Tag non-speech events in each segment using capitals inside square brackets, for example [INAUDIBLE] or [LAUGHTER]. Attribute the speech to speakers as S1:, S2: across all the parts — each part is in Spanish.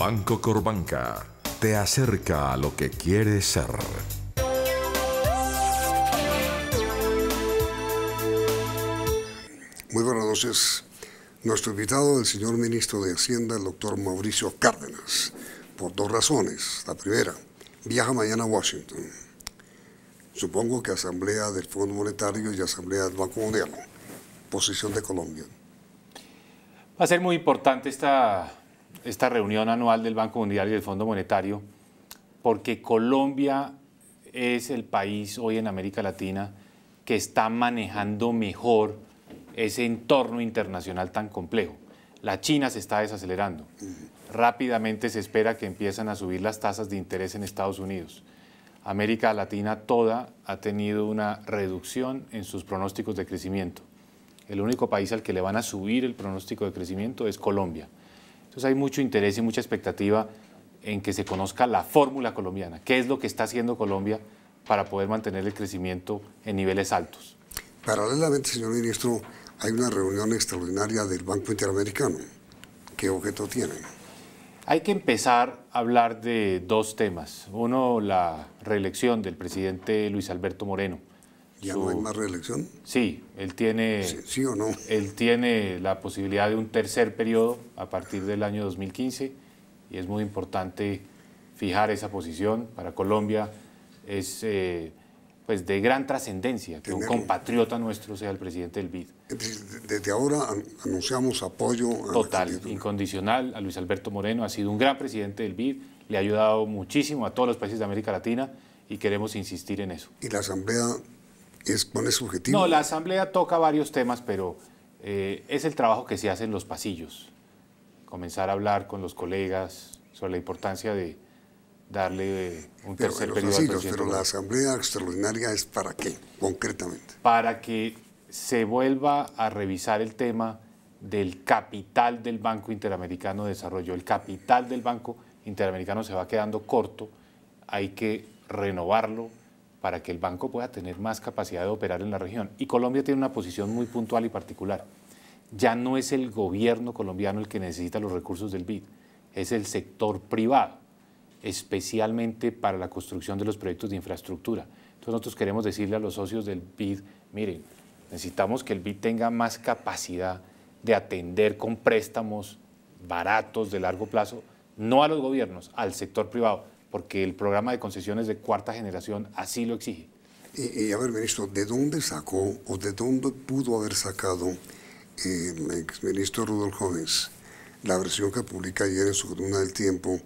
S1: Banco Corbanca te acerca a lo que quieres ser.
S2: Muy buenas noches. Nuestro invitado, el señor ministro de Hacienda, el doctor Mauricio Cárdenas, por dos razones. La primera, viaja mañana a Washington. Supongo que Asamblea del Fondo Monetario y Asamblea del Banco Mundial. Posición de Colombia.
S1: Va a ser muy importante esta esta reunión anual del Banco Mundial y del Fondo Monetario, porque Colombia es el país hoy en América Latina que está manejando mejor ese entorno internacional tan complejo. La China se está desacelerando. Rápidamente se espera que empiezan a subir las tasas de interés en Estados Unidos. América Latina toda ha tenido una reducción en sus pronósticos de crecimiento. El único país al que le van a subir el pronóstico de crecimiento es Colombia. Entonces hay mucho interés y mucha expectativa en que se conozca la fórmula colombiana, qué es lo que está haciendo Colombia para poder mantener el crecimiento en niveles altos. Paralelamente, señor ministro, hay una reunión extraordinaria del Banco Interamericano. ¿Qué objeto tiene? Hay que empezar a hablar de dos temas. Uno, la reelección del presidente Luis Alberto Moreno. ¿Ya no hay más reelección? Sí, él tiene... Sí, o no? Él tiene la posibilidad de un tercer periodo a partir del año 2015 y es muy importante fijar esa posición. Para Colombia es eh, pues de gran trascendencia que un compatriota nuestro sea el presidente del BID. Desde ahora anunciamos apoyo... Total, incondicional a Luis Alberto Moreno. Ha sido un gran presidente del BID, le ha ayudado muchísimo a todos los países de América Latina y queremos insistir en eso. Y la Asamblea ¿Es No, la Asamblea toca varios temas, pero eh, es el trabajo que se hace en los pasillos. Comenzar a hablar con los colegas sobre la importancia de darle un pero, tercer periodo pasillos, Pero la Asamblea Extraordinaria es para qué, concretamente? Para que se vuelva a revisar el tema del capital del Banco Interamericano de Desarrollo. El capital del Banco Interamericano se va quedando corto, hay que renovarlo, para que el banco pueda tener más capacidad de operar en la región. Y Colombia tiene una posición muy puntual y particular. Ya no es el gobierno colombiano el que necesita los recursos del BID, es el sector privado, especialmente para la construcción de los proyectos de infraestructura. Entonces nosotros queremos decirle a los socios del BID, miren, necesitamos que el BID tenga más capacidad de atender con préstamos baratos de largo plazo, no a los gobiernos, al sector privado porque el programa de concesiones de cuarta generación así lo exige. Y, a ver, ministro, ¿de dónde sacó o de dónde pudo haber sacado
S2: el eh, exministro Rudolf Gómez la versión que publica ayer en su columna del tiempo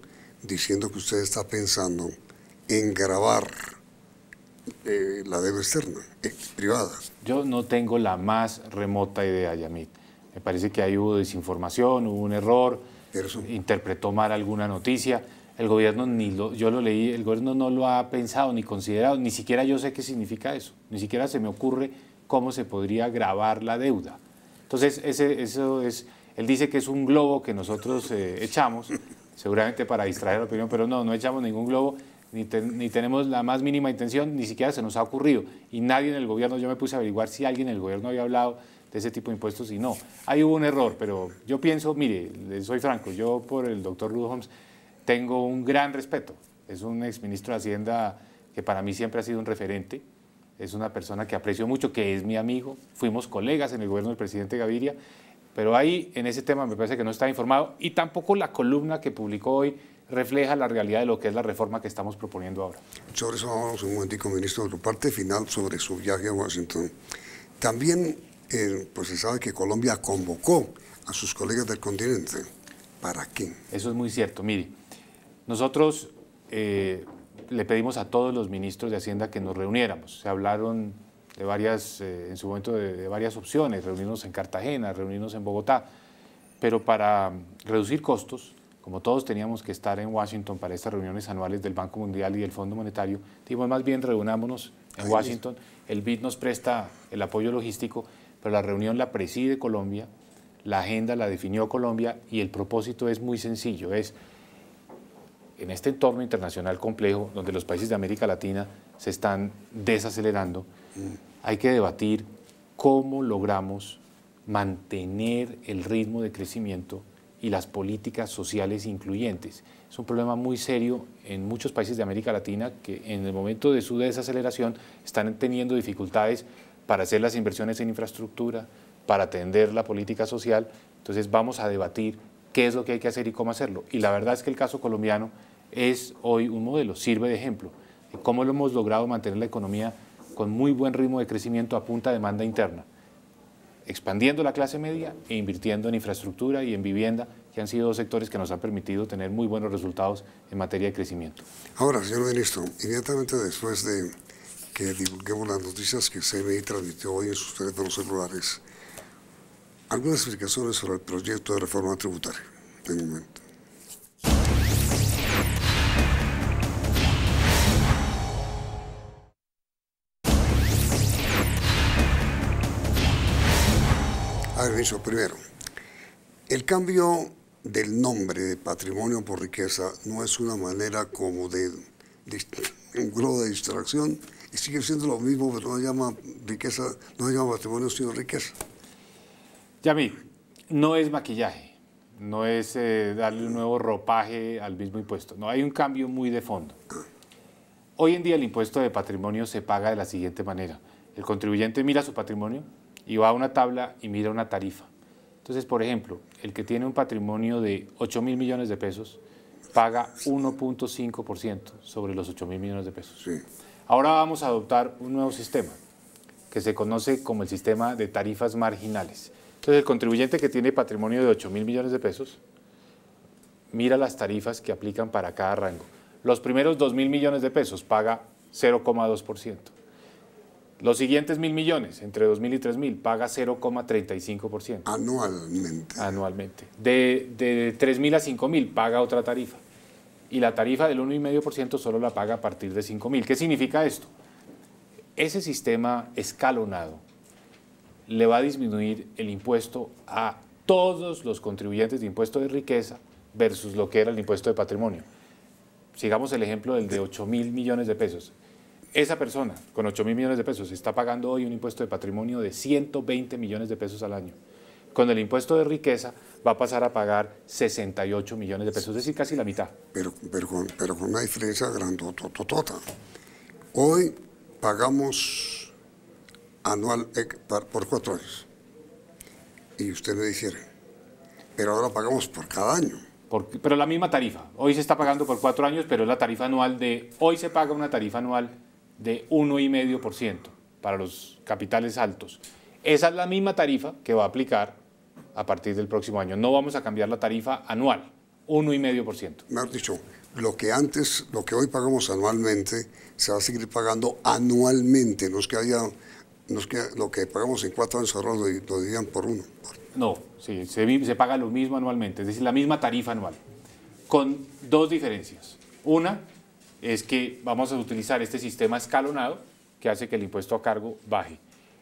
S2: diciendo que usted está pensando en grabar eh, la deuda externa, eh,
S1: privada? Yo no tengo la más remota idea, Yamit. Me parece que ahí hubo desinformación, hubo un error, interpretó mal alguna noticia el gobierno ni lo, yo lo leí, el gobierno no lo ha pensado ni considerado, ni siquiera yo sé qué significa eso, ni siquiera se me ocurre cómo se podría grabar la deuda. Entonces, eso es, él dice que es un globo que nosotros eh, echamos, seguramente para distraer la opinión, pero no, no echamos ningún globo, ni, tenemos la más mínima intención, ni siquiera se nos ha ocurrido. Y nadie en el gobierno, yo me puse a averiguar si alguien en el gobierno había hablado de ese tipo de impuestos y no. Ahí hubo un error, pero yo pienso, mire, soy franco, yo por el doctor Ruth Holmes tengo un gran respeto. Es un exministro de Hacienda que para mí siempre ha sido un referente. Es una persona que aprecio mucho, que es mi amigo. Fuimos colegas en el gobierno del presidente Gaviria. Pero ahí, en ese tema, me parece que no está informado. Y tampoco la columna que publicó hoy refleja la realidad de lo que es la reforma que estamos proponiendo ahora.
S2: Sobre eso vamos un momentico, ministro. Tu parte final sobre su viaje a Washington. También eh, pues se sabe que
S1: Colombia convocó a sus colegas del continente. ¿Para qué? Eso es muy cierto. Mire, nosotros eh, le pedimos a todos los ministros de Hacienda que nos reuniéramos. Se hablaron de varias, eh, en su momento de, varias opciones, reunirnos en Cartagena, reunirnos en Bogotá, pero para reducir costos, como todos teníamos que estar en Washington para estas reuniones anuales del Banco Mundial y del Fondo Monetario, dijimos más bien reunámonos en Washington, el BID nos presta el apoyo logístico, pero la reunión la preside Colombia, la agenda la definió Colombia y el propósito es muy sencillo, es en este entorno internacional complejo, donde los países de América Latina se están desacelerando, mm. hay que debatir cómo logramos mantener el ritmo de crecimiento y las políticas sociales incluyentes. Es un problema muy serio en muchos países de América Latina que en el momento de su desaceleración están teniendo dificultades para hacer las inversiones en infraestructura, para atender la política social. Entonces vamos a debatir qué es lo que hay que hacer y cómo hacerlo. Y la verdad es que el caso colombiano es hoy un modelo, sirve de ejemplo cómo lo hemos logrado mantener la economía con muy buen ritmo de crecimiento a punta de demanda interna, expandiendo la clase media e invirtiendo en infraestructura y en vivienda, que han sido dos sectores que nos han permitido tener muy buenos resultados en materia de crecimiento. Ahora, señor ministro, inmediatamente después de
S2: que divulguemos las noticias que CMI transmitió hoy en sus teléfonos celulares, algunas explicaciones sobre el proyecto de reforma tributaria, de momento. primero, el cambio del nombre de patrimonio por riqueza no es una manera como de, [LAUGHS] un grupo de distracción, y sigue siendo lo mismo, pero no se llama riqueza, no se llama patrimonio, sino riqueza.
S1: Yami, no es maquillaje, no es eh, darle un nuevo ropaje al mismo impuesto, no, hay un cambio muy de fondo. Ah. Hoy en día el impuesto de patrimonio se paga de la siguiente manera. El contribuyente mira su patrimonio, y va a una tabla y mira una tarifa. Entonces, por ejemplo, el que tiene un patrimonio de 8 mil millones de pesos paga 1.5% sobre los 8 mil millones de pesos. Sí. Ahora vamos a adoptar un nuevo sistema que se conoce como el sistema de tarifas marginales. Entonces, el contribuyente que tiene patrimonio de 8 mil millones de pesos mira las tarifas que aplican para cada rango. Los primeros 2 mil millones de pesos paga 0,2%. Los siguientes mil millones, entre 2.000 y 3.000, paga 0,35%. Anualmente. Anualmente. De, de 3.000 a 5.000 paga otra tarifa. Y la tarifa del 1,5% solo la paga a partir de 5.000. ¿Qué significa esto? Ese sistema escalonado le va a disminuir el impuesto a todos los contribuyentes de impuesto de riqueza versus lo que era el impuesto de patrimonio. Sigamos el ejemplo del de 8.000 millones de pesos. Esa persona con 8 mil millones de pesos está pagando hoy un impuesto de patrimonio de 120 millones de pesos al año. Con el impuesto de riqueza va a pasar a pagar 68 millones de pesos, es decir, casi la mitad.
S2: Pero, pero, con una diferencia grandototota. Hoy pagamos anual eh, por cuatro años.
S1: Y usted me dijera, Pero ahora pagamos por cada año. pero la misma tarifa. Hoy se está pagando por cuatro años, pero es la tarifa anual de... Hoy se paga una tarifa anual de 1,5% para los capitales altos. Esa es la misma tarifa que va a aplicar a partir del próximo año. No vamos a cambiar la tarifa anual, 1,5%. Me
S2: has dicho, lo que antes, lo que hoy pagamos anualmente, se va a seguir pagando anualmente. Los que haya, que, lo que pagamos en cuatro años ahora lo, lo dirían por uno.
S1: No, sí, se, se paga lo mismo anualmente, es decir, la misma tarifa anual, con dos diferencias. Una, es que vamos a utilizar este sistema escalonado que hace que el impuesto a cargo baje.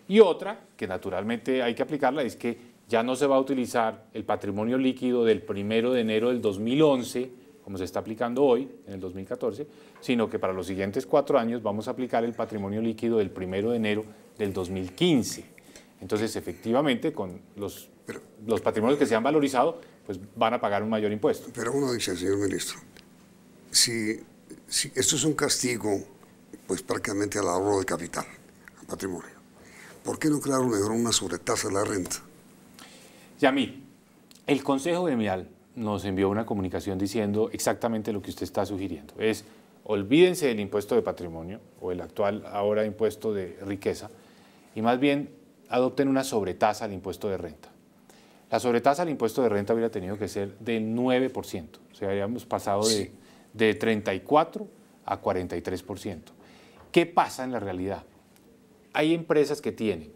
S1: Y otra, que naturalmente hay que aplicarla, es que ya no se va a utilizar el patrimonio líquido del 1 de enero del 2011, como se está aplicando hoy, en el 2014, sino que para los siguientes cuatro años vamos a aplicar el patrimonio líquido del 1 de enero del 2015. Entonces, efectivamente, con los, los patrimonios que se han valorizado, pues van a pagar un mayor impuesto. Pero uno dice, señor ministro,
S2: si esto es un castigo, pues prácticamente al ahorro de
S1: capital, al patrimonio. ¿Por qué no crear mejor una sobretasa a la renta? mí, el Consejo Gremial nos envió una comunicación diciendo exactamente lo que usted está sugiriendo. Es, olvídense del impuesto de patrimonio o el actual ahora impuesto de riqueza y más bien adopten una sobretasa al impuesto de renta. La sobretasa al impuesto de renta hubiera tenido que ser de 9%, o sea, habíamos pasado de de 34 a 43%. ¿Qué pasa en la realidad? Hay empresas que tienen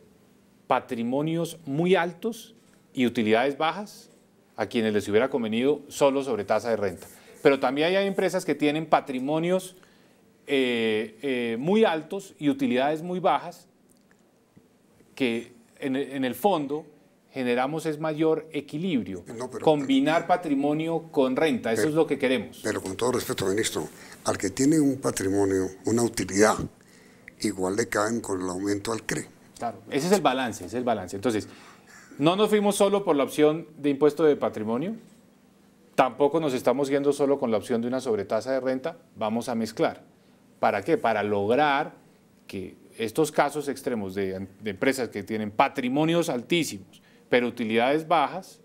S1: patrimonios muy altos y utilidades bajas a quienes les hubiera convenido solo sobre tasa de renta. Pero también hay empresas que tienen patrimonios eh, eh, muy altos y utilidades muy bajas que en el fondo generamos es mayor equilibrio. Combinar eh, patrimonio con renta, eso es lo que queremos.
S2: Pero con todo respeto, ministro, al que tiene un patrimonio, una utilidad, igual
S1: le caen con el aumento al CRE. Claro, ese es el balance, ese es el balance. Entonces, no nos fuimos solo por la opción de impuesto de patrimonio, tampoco nos estamos yendo solo con la opción de una sobretasa de renta, vamos a mezclar. ¿Para qué? Para lograr que estos casos extremos de empresas que tienen patrimonios altísimos, pero utilidades bajas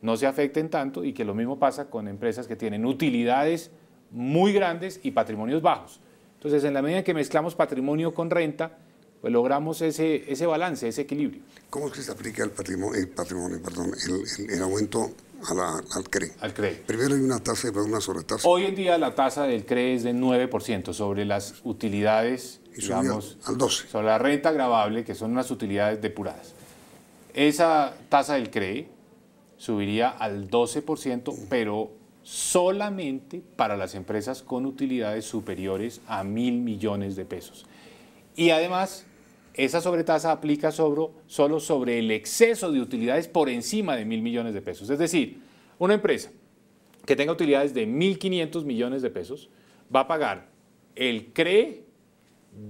S1: no se afecten tanto y que lo mismo pasa con empresas que tienen utilidades muy grandes y patrimonios bajos. Entonces, en la medida en que mezclamos patrimonio con renta, pues logramos ese, ese balance, ese equilibrio. ¿Cómo es que se aplica el patrimonio, el, patrimonio,
S2: perdón, el, aumento al CRE? Al Primero hay una tasa y una sobretasa.
S1: Hoy en día la tasa del CRE es del 9% sobre las utilidades, digamos, al 12. sobre la renta grabable, que son unas utilidades depuradas. Esa tasa del cree subiría al 12%, pero solamente para las empresas con utilidades superiores a mil millones de pesos. Y además, esa sobretasa aplica sobre, solo sobre el exceso de utilidades por encima de mil millones de pesos. Es decir, una empresa que tenga utilidades de 1.500 millones de pesos va a pagar el CRE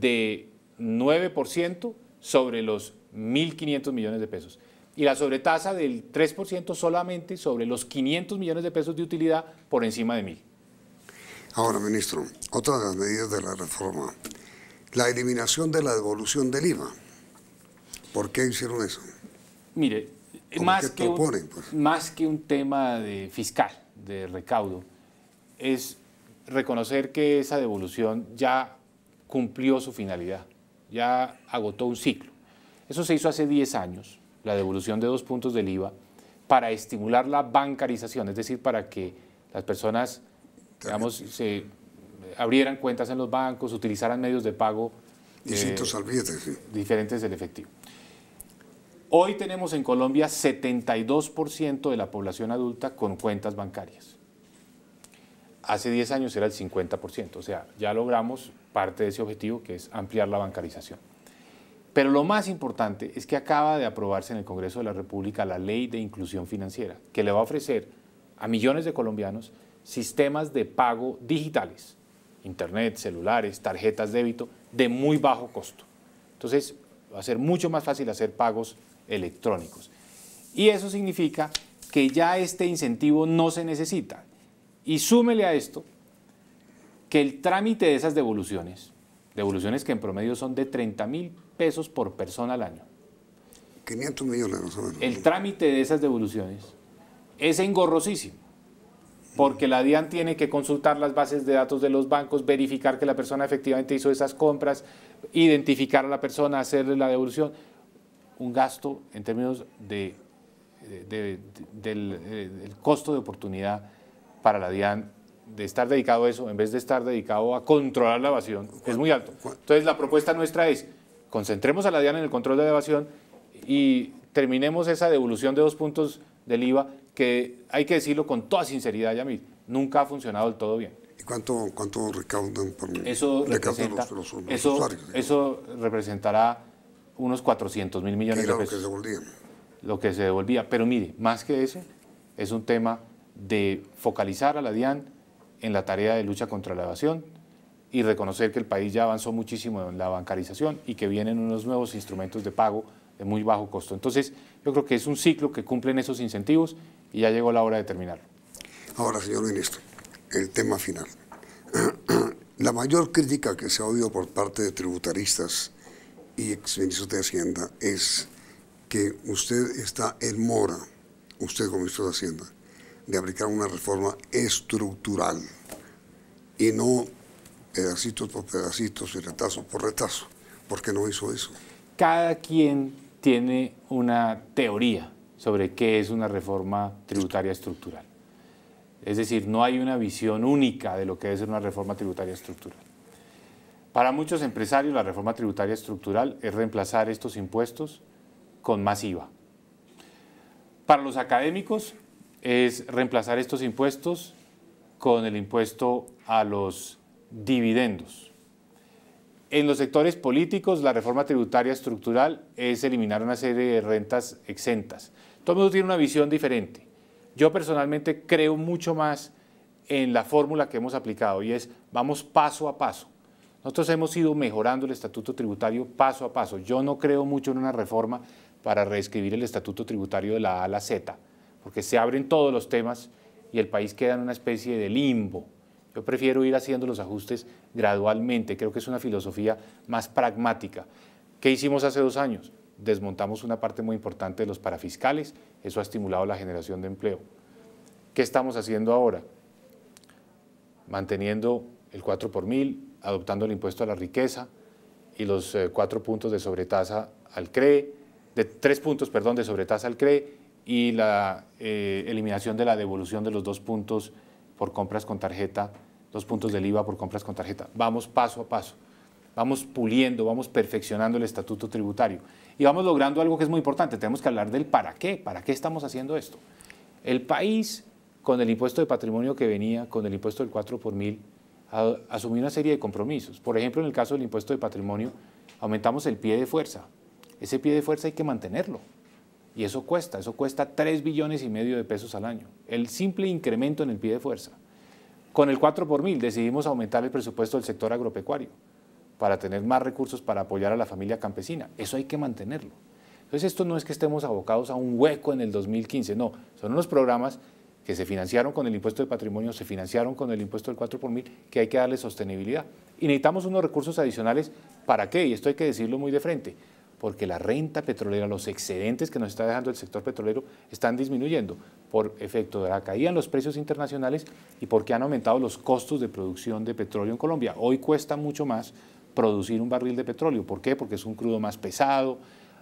S1: de 9% sobre los 1.500 millones de pesos. Y la sobretasa del 3% solamente sobre los 500 millones de pesos de utilidad por encima de 1.000.
S2: Ahora, ministro, otra de las medidas de la reforma, la eliminación de la devolución del IVA. ¿Por qué hicieron eso? Mire, más que, un, pues?
S1: más que un tema de fiscal, de recaudo, es reconocer que esa devolución ya cumplió su finalidad, ya agotó un ciclo. Eso se hizo hace 10 años, la devolución de dos puntos del IVA, para estimular la bancarización, es decir, para que las personas, digamos, abrieran cuentas en los bancos, utilizaran medios de pago. Eh, Distintos Diferentes del efectivo. Hoy tenemos en Colombia 72% de la población adulta con cuentas bancarias. Hace 10 años era el 50%, o sea, ya logramos parte de ese objetivo que es ampliar la bancarización. Pero lo más importante es que acaba de aprobarse en el Congreso de la República la ley de inclusión financiera, que le va a ofrecer a millones de colombianos sistemas de pago digitales, internet, celulares, tarjetas débito, de muy bajo costo. Entonces, va a ser mucho más fácil hacer pagos electrónicos. Y eso significa que ya este incentivo no se necesita. Y súmele a esto que el trámite de esas devoluciones Devoluciones que en promedio son de 30 mil pesos por persona al año. 500 millones de El trámite de esas devoluciones es engorrosísimo, porque la DIAN tiene que consultar las bases de datos de los bancos, verificar que la persona efectivamente hizo esas compras, identificar a la persona, hacerle la devolución. Un gasto en términos de, eh, del costo de oportunidad para la DIAN de estar dedicado a eso, en vez de estar dedicado a controlar la evasión, es muy alto. Entonces la propuesta nuestra es, concentremos a la DIAN en el control de la evasión y terminemos esa devolución de dos puntos del IVA que hay que decirlo con toda sinceridad, Yamil, nunca ha funcionado del todo bien. ¿Y cuánto, cuánto recaudan por eso los, eso, eso representará unos 400 mil millones de pesos. Lo que se devolvía. Lo que se devolvía. Pero mire, más que eso, es un tema de focalizar a la DIAN, en la tarea de lucha contra la evasión y reconocer que el país ya avanzó muchísimo en la bancarización y que vienen unos nuevos instrumentos de pago de muy bajo costo. Entonces, yo creo que es un ciclo que cumplen esos incentivos y ya llegó la hora de terminar. Ahora, señor ministro, el tema
S2: final. [CLEARS THROAT] La mayor crítica que se ha oído por parte de tributaristas y exministros de Hacienda es que usted está en mora, usted como ministro de Hacienda, de aplicar una reforma estructural y no pedacitos por pedacitos y retazo por retazo.
S1: porque no hizo eso? Cada quien tiene una teoría sobre qué es una reforma tributaria estructural. Es decir, no hay una visión única de lo que es una reforma tributaria estructural. Para muchos empresarios, la reforma tributaria estructural es reemplazar estos impuestos con más IVA. Para los académicos, es reemplazar estos impuestos con el impuesto a los dividendos. En los sectores políticos, la reforma tributaria estructural es eliminar una serie de rentas exentas. Todo el tiene una visión diferente. Yo personalmente creo mucho más en la fórmula que hemos aplicado y es vamos paso a paso. Nosotros hemos ido mejorando el estatuto tributario paso a paso. Yo no creo mucho en una reforma para reescribir el estatuto tributario de la A a la Z porque se abren todos los temas y el país queda en una especie de limbo. Yo prefiero ir haciendo los ajustes gradualmente, creo que es una filosofía más pragmática. ¿Qué hicimos hace dos años? Desmontamos una parte muy importante de los parafiscales, eso ha estimulado la generación de empleo. ¿Qué estamos haciendo ahora? Manteniendo el 4 por mil, adoptando el impuesto a la riqueza y los eh, cuatro puntos de sobretasa al CRE, de tres puntos, perdón, de sobretasa al CRE y la eh, eliminación de la devolución de los dos puntos por compras con tarjeta, dos puntos del IVA por compras con tarjeta. Vamos paso a paso, vamos puliendo, vamos perfeccionando el estatuto tributario y vamos logrando algo que es muy importante. Tenemos que hablar del para qué, para qué estamos haciendo esto. El país, con el impuesto de patrimonio que venía, con el impuesto del 4 por mil, asumió una serie de compromisos. Por ejemplo, en el caso del impuesto de patrimonio, aumentamos el pie de fuerza. Ese pie de fuerza hay que mantenerlo. Y eso cuesta, eso cuesta 3 billones y medio de pesos al año. El simple incremento en el pie de fuerza. Con el 4 por mil decidimos aumentar el presupuesto del sector agropecuario para tener más recursos para apoyar a la familia campesina. Eso hay que mantenerlo. Entonces esto no es que estemos abocados a un hueco en el 2015, no, son unos programas que se financiaron con el impuesto de patrimonio, se financiaron con el impuesto del 4 por mil, que hay que darle sostenibilidad. Y necesitamos unos recursos adicionales, ¿para qué? Y esto hay que decirlo muy de frente, porque la renta petrolera, los excedentes que nos está dejando el sector petrolero están disminuyendo por efecto de la caída en los precios internacionales y porque han aumentado los costos de producción de petróleo en Colombia. Hoy cuesta mucho más producir un barril de petróleo. ¿Por qué? Porque es un crudo más pesado,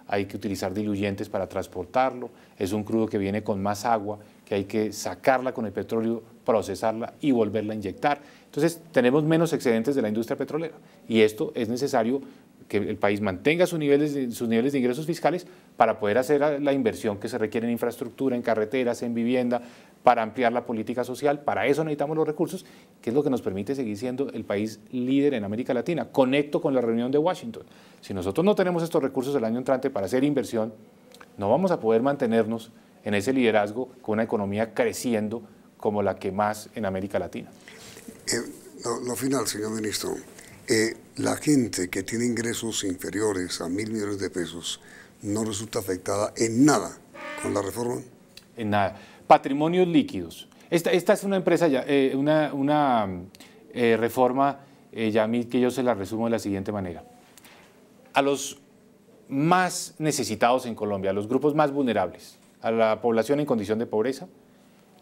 S1: hay que utilizar diluyentes para transportarlo, es un crudo que viene con más agua, que hay que sacarla con el petróleo, procesarla y volverla a inyectar. Entonces tenemos menos excedentes de la industria petrolera y esto es necesario que el país mantenga sus niveles, de, sus niveles de ingresos fiscales para poder hacer la inversión que se requiere en infraestructura, en carreteras, en vivienda, para ampliar la política social. Para eso necesitamos los recursos, que es lo que nos permite seguir siendo el país líder en América Latina. Conecto con la reunión de Washington. Si nosotros no tenemos estos recursos el año entrante para hacer inversión, no vamos a poder mantenernos en ese liderazgo con una economía creciendo como la que más en América Latina. Eh, lo final, señor ministro. Eh, la gente que tiene ingresos
S2: inferiores a mil millones de pesos no resulta afectada en nada con la reforma.
S1: En nada. Patrimonios líquidos. Esta, esta es una empresa ya, eh, una, una eh, reforma, eh, mí que yo se la resumo de la siguiente manera. A los más necesitados en Colombia, a los grupos más vulnerables, a la población en condición de pobreza,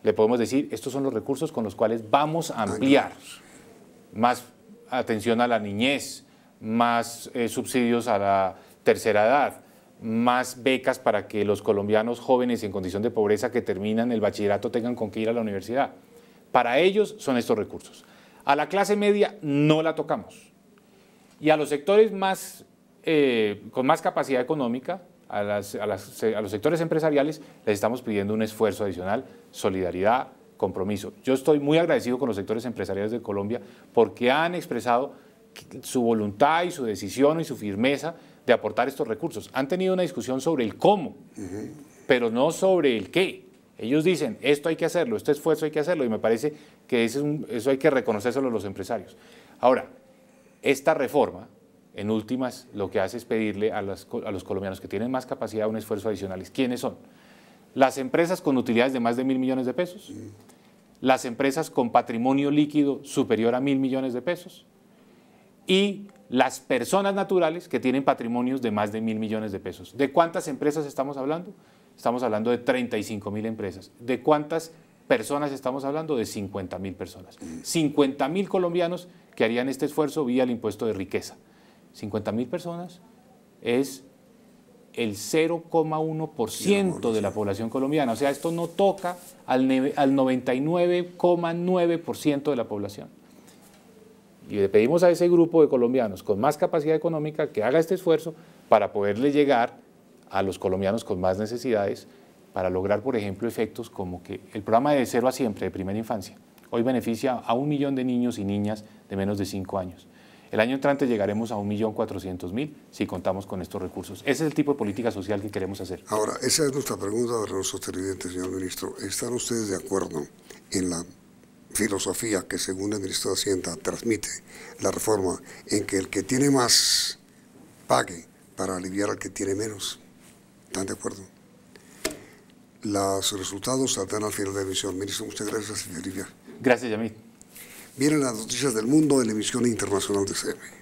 S1: le podemos decir, estos son los recursos con los cuales vamos a ampliar más atención a la niñez, más eh, subsidios a la tercera edad, más becas para que los colombianos jóvenes en condición de pobreza que terminan el bachillerato tengan con qué ir a la universidad. Para ellos son estos recursos. A la clase media no la tocamos. Y a los sectores más, eh, con más capacidad económica, a, a los sectores empresariales, les estamos pidiendo un esfuerzo adicional, solidaridad, compromiso. Yo estoy muy agradecido con los sectores empresariales de Colombia porque han expresado su voluntad y su decisión y su firmeza de aportar estos recursos. Han tenido una discusión sobre el cómo, pero no sobre el qué. Ellos dicen, esto hay que hacerlo, este esfuerzo hay que hacerlo, y me parece que eso, hay que reconocérselo a los empresarios. Ahora, esta reforma, en últimas, lo que hace es pedirle a, a los colombianos que tienen más capacidad un esfuerzo adicional. ¿Quiénes son? las empresas con utilidades de más de mil millones de pesos, las empresas con patrimonio líquido superior a mil millones de pesos y las personas naturales que tienen patrimonios de más de mil millones de pesos. ¿De cuántas empresas estamos hablando? Estamos hablando de 35 mil empresas. ¿De cuántas personas estamos hablando? De 50 mil personas. 50 mil colombianos que harían este esfuerzo vía el impuesto de riqueza. 50 mil personas es el 0,1% de la población colombiana. O sea, esto no toca al, 99,9% de la población. Y le pedimos a ese grupo de colombianos con más capacidad económica que haga este esfuerzo para poderle llegar a los colombianos con más necesidades, para lograr, por ejemplo, efectos como que el programa de cero a siempre de primera infancia hoy beneficia a un millón de niños y niñas de menos de 5 años el año entrante llegaremos a 1.400.000 si contamos con estos recursos. Ese es el tipo de política social que queremos hacer.
S2: Ahora, esa es nuestra pregunta para nuestros televidentes, señor ministro. ¿Están ustedes de acuerdo en la filosofía que, según el ministro de Hacienda, transmite la reforma en que el que tiene más pague para aliviar al que tiene menos? ¿Están de acuerdo? Los resultados saldrán al final de la emisión. Ministro, muchas gracias y
S1: Gracias, Yamil.
S2: Vienen las noticias del mundo en la emisión internacional de CNN.